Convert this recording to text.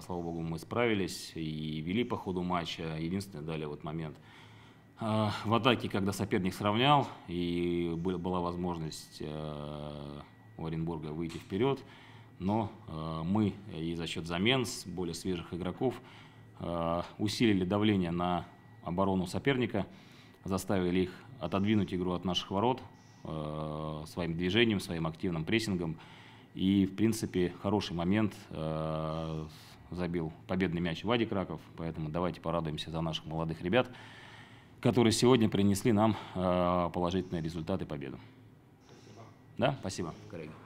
Слава богу, мы справились и вели по ходу матча. Единственное, дали вот момент э, в атаке, когда соперник сравнял, и была возможность э, у Оренбурга выйти вперед. Но э, мы и за счет замен с более свежих игроков усилили давление на оборону соперника, заставили их отодвинуть игру от наших ворот своим движением, своим активным прессингом. И, в принципе, хороший момент забил победный мяч Вадик Раков. Поэтому давайте порадуемся за наших молодых ребят, которые сегодня принесли нам э, положительные результаты победу. Спасибо. Да, спасибо, коллеги.